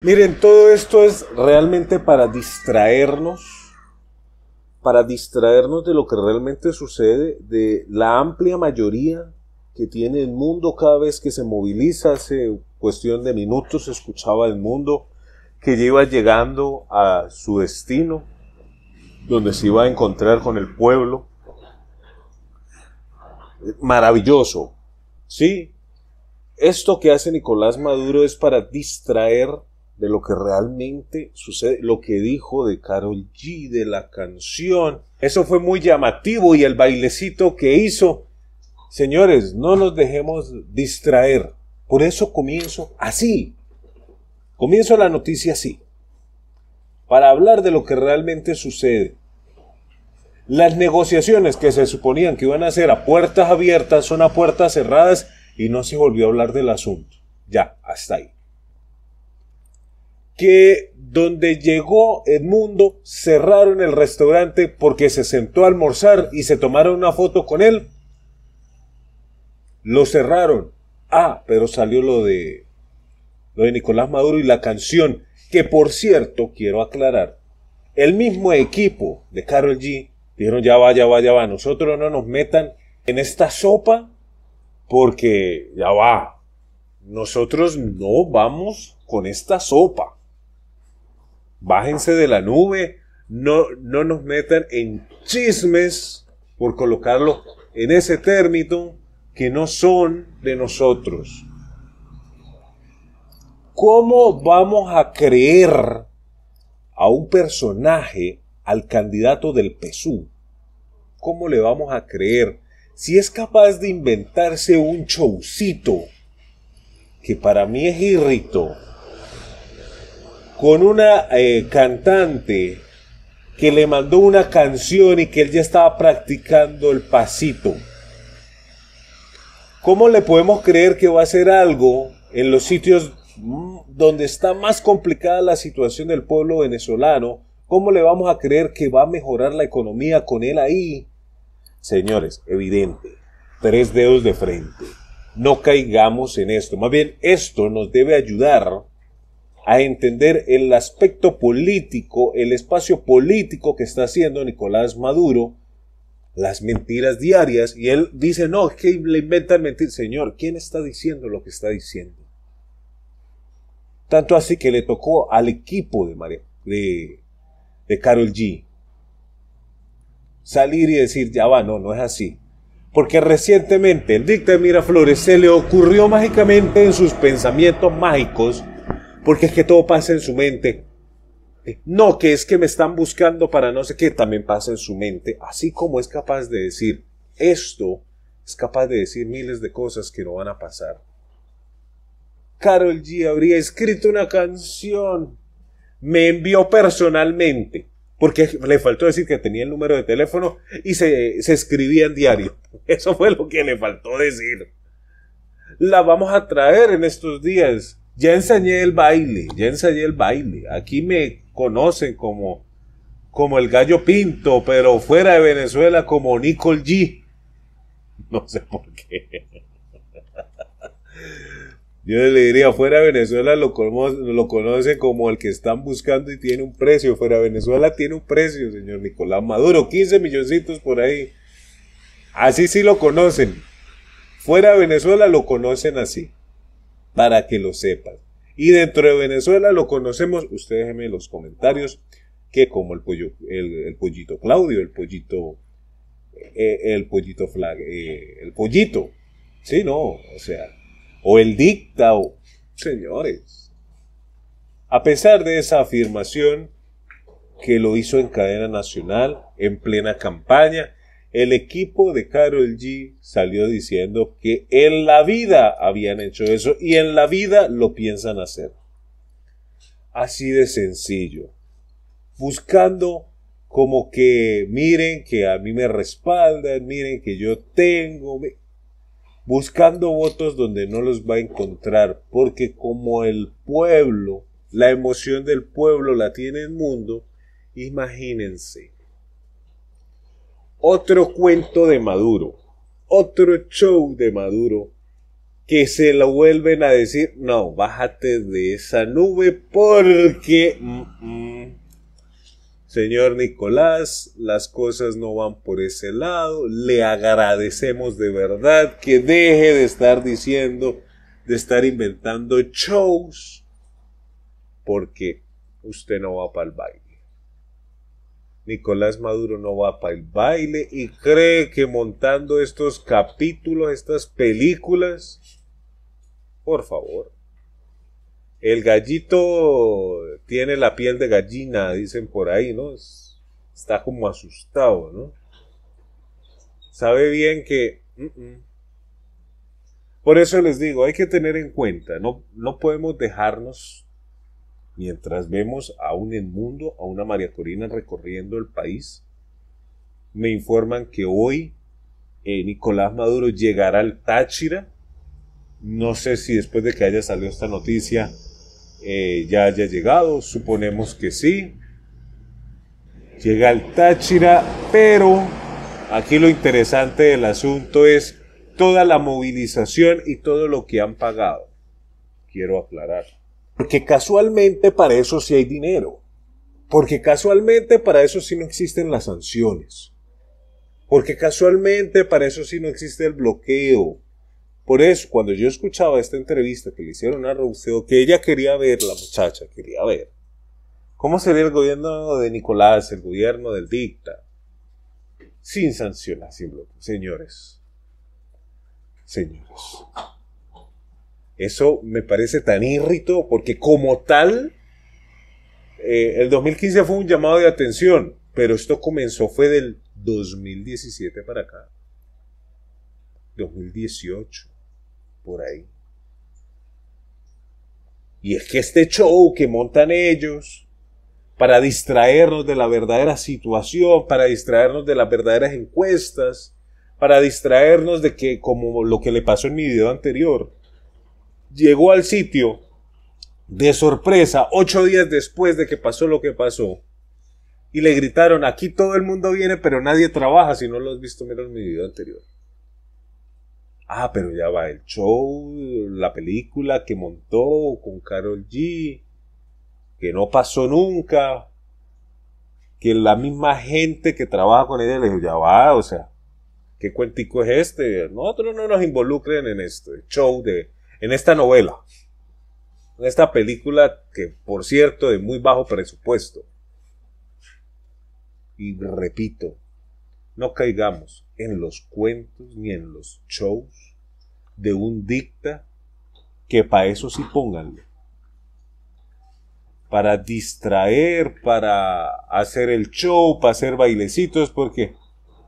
Miren, todo esto es realmente para distraernos, para distraernos de lo que realmente sucede, de la amplia mayoría que tiene el mundo cada vez que se moviliza, hace cuestión de minutos escuchaba el mundo que lleva llegando a su destino, donde se iba a encontrar con el pueblo. Maravilloso, ¿sí? Esto que hace Nicolás Maduro es para distraer de lo que realmente sucede, lo que dijo de Carol G, de la canción. Eso fue muy llamativo y el bailecito que hizo. Señores, no nos dejemos distraer. Por eso comienzo así. Comienzo la noticia así. Para hablar de lo que realmente sucede. Las negociaciones que se suponían que iban a ser a puertas abiertas son a puertas cerradas y no se volvió a hablar del asunto. Ya, hasta ahí que donde llegó Edmundo cerraron el restaurante porque se sentó a almorzar y se tomaron una foto con él. Lo cerraron. Ah, pero salió lo de lo de Nicolás Maduro y la canción, que por cierto, quiero aclarar, el mismo equipo de Carol G dijeron ya va, ya va, ya va, nosotros no nos metan en esta sopa porque ya va, nosotros no vamos con esta sopa. Bájense de la nube, no, nos metan en chismes por colocarlo en ese término que no son de nosotros. ¿Cómo vamos a creer a un personaje, al candidato del PSU? ¿Cómo le vamos a creer? si es capaz de inventarse un showcito, que para mí es irrito, con una eh, cantante que le mandó una canción y que él ya estaba practicando el pasito. ¿Cómo le podemos creer que va a hacer algo en los sitios mm, donde está más complicada la situación del pueblo venezolano? ¿Cómo le vamos a creer que va a mejorar la economía con él ahí? Señores, evidente, tres dedos de frente. No caigamos en esto. Más bien, esto nos debe ayudar a entender el aspecto político, el espacio político que está haciendo Nicolás Maduro, las mentiras diarias, y él dice, no, es que le inventan mentir Señor, ¿quién está diciendo lo que está diciendo? Tanto así que le tocó al equipo de, de, de Carol G salir y decir, ya va, no, no es así. Porque recientemente el dicta de Miraflores se le ocurrió mágicamente en sus pensamientos mágicos porque es que todo pasa en su mente. Eh, no, que es que me están buscando para no sé qué, también pasa en su mente, así como es capaz de decir esto, es capaz de decir miles de cosas que no van a pasar. Carol G habría escrito una canción, me envió personalmente, porque le faltó decir que tenía el número de teléfono y se, se escribía en diario. Eso fue lo que le faltó decir. La vamos a traer en estos días ya enseñé el baile, ya enseñé el baile. Aquí me conocen como, como el gallo pinto, pero fuera de Venezuela como Nicole G. No sé por qué. Yo le diría, fuera de Venezuela lo, lo conocen como el que están buscando y tiene un precio. Fuera de Venezuela tiene un precio, señor Nicolás Maduro. 15 milloncitos por ahí. Así sí lo conocen. Fuera de Venezuela lo conocen así para que lo sepan. Y dentro de Venezuela lo conocemos, ustedes déjenme en los comentarios, que como el, pollo, el, pollito Claudio, el pollito, eh, el pollito flag, eh, el pollito, sí, no, o sea, o el dicta, o, señores. A pesar de esa afirmación que lo hizo en cadena nacional, en plena campaña, el equipo de Carol G salió diciendo que en la vida habían hecho eso y en la vida lo piensan hacer. Así de sencillo. Buscando como que miren que a mí me respaldan, miren que yo tengo, buscando votos donde no los va a encontrar, porque como el pueblo, la emoción del pueblo la tiene el mundo, imagínense otro cuento de Maduro, otro show de Maduro, que se lo vuelven a decir, no, bájate de esa nube porque, mm, mm, señor Nicolás, las cosas no van por ese lado, le agradecemos de verdad que deje de estar diciendo, de estar inventando shows, porque usted no va para el baile. Nicolás Maduro no va para el baile y cree que montando estos capítulos, estas películas, por favor. El gallito tiene la piel de gallina, dicen por ahí, ¿no? Está como asustado, ¿no? Sabe bien que... Por eso les digo, hay que tener en cuenta, no podemos dejarnos mientras vemos a un mundo, a una María Corina recorriendo el país, me informan que hoy eh, Nicolás Maduro llegará al Táchira. No sé si después de que haya salido esta noticia eh, ya haya llegado, suponemos que sí. Llega al Táchira, pero aquí lo interesante del asunto es toda la movilización y todo lo que han pagado. Quiero aclarar porque casualmente para eso sí hay dinero. Porque casualmente para eso sí no existen las sanciones. Porque casualmente para eso sí no existe el bloqueo. Por eso, cuando yo escuchaba esta entrevista que le hicieron a Rousseau, que ella quería ver, la muchacha quería ver, cómo sería el gobierno de Nicolás, el gobierno del dicta, sin sanciones, sin bloqueo. Señores, señores. Eso me parece tan irrito porque como tal, eh, el 2015 fue un llamado de atención, pero esto comenzó fue del 2017 para acá. 2018, por ahí. Y es que este show que montan ellos para distraernos de la verdadera situación, para distraernos de las verdaderas encuestas, para distraernos de que, como lo que le pasó en mi video anterior, llegó al sitio de sorpresa ocho días después de que pasó lo que pasó. Y le gritaron, aquí todo el mundo viene, pero nadie trabaja. Si no lo has visto, mira en mi video anterior. Ah, pero ya va el show, la película que montó con Carol G, que no pasó nunca, que la misma gente que trabaja con ella le dijo, ya va, o sea, ¿qué cuentico es este? Nosotros no nos involucren en esto, el show de en esta novela, en esta película que, por cierto, de muy bajo presupuesto. Y repito, no caigamos en los cuentos ni en los shows de un dicta que para eso sí pónganle. Para distraer, para hacer el show, para hacer bailecitos, porque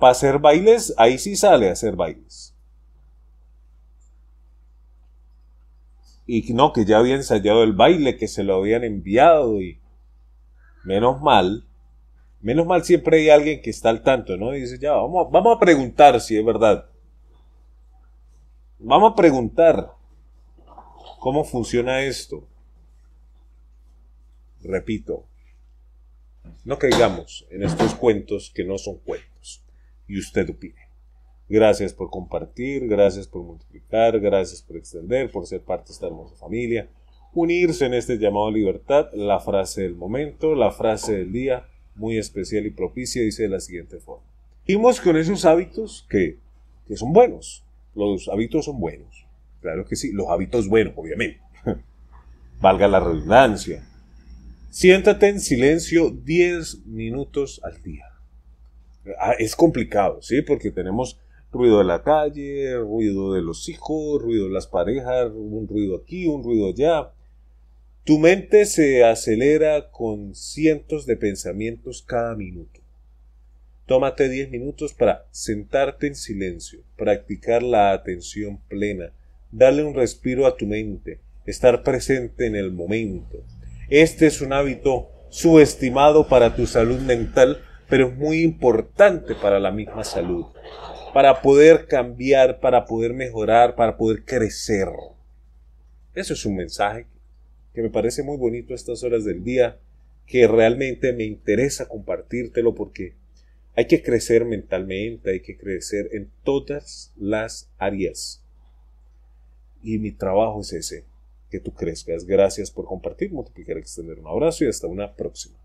para hacer bailes, ahí sí sale a hacer bailes. y no, que ya habían ensayado el baile, que se lo habían enviado y menos mal, menos mal siempre hay alguien que está al tanto, ¿no? Y dice, ya, vamos, vamos a preguntar si es verdad. Vamos a preguntar cómo funciona esto. Repito, no caigamos en estos cuentos que no son cuentos. Y usted opine. Gracias por compartir, gracias por multiplicar, gracias por extender, por ser parte de esta hermosa familia. Unirse en este llamado libertad, la frase del momento, la frase del día, muy especial y propicia, dice de la siguiente forma. vimos con esos hábitos que, que son buenos. Los hábitos son buenos. Claro que sí, los hábitos buenos, obviamente. Valga la redundancia. Siéntate en silencio 10 minutos al día. Ah, es complicado, ¿sí? Porque tenemos ruido de la calle, ruido de los hijos, ruido de las parejas, un ruido aquí, un ruido allá. Tu mente se acelera con cientos de pensamientos cada minuto. Tómate 10 minutos para sentarte en silencio, practicar la atención plena, darle un respiro a tu mente, estar presente en el momento. Este es un hábito subestimado para tu salud mental, pero es muy importante para la misma salud para poder cambiar, para poder mejorar, para poder crecer. Eso es un mensaje que me parece muy bonito a estas horas del día, que realmente me interesa compartírtelo porque hay que crecer mentalmente, hay que crecer en todas las áreas. Y mi trabajo es ese, que tú crezcas. Gracias por compartir, multiplicar, extender. Un abrazo y hasta una próxima.